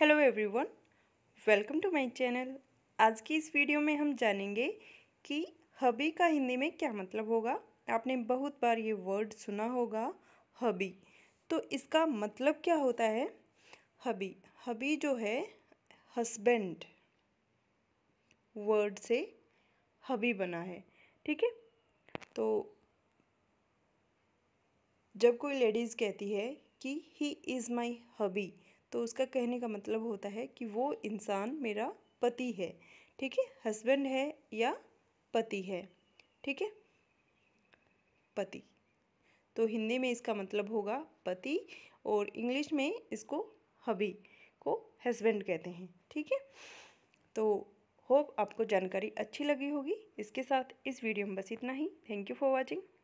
hello everyone welcome to my channel आज की इस वीडियो में हम जानेंगे कि हबी का हिंदी में क्या मतलब होगा आपने बहुत बार ये वर्ड सुना होगा हबी तो इसका मतलब क्या होता है हबी हबी जो है हस्बैंड वर्ड से हबी बना है ठीक है तो जब कोई लेडीज़ कहती है कि ही इज़ माई हबी तो उसका कहने का मतलब होता है कि वो इंसान मेरा पति है ठीक है हस्बैंड है या पति है ठीक है पति तो हिंदी में इसका मतलब होगा पति और इंग्लिश में इसको हबी को हस्बैंड कहते हैं ठीक है तो होप आपको जानकारी अच्छी लगी होगी इसके साथ इस वीडियो में बस इतना ही थैंक यू फॉर वॉचिंग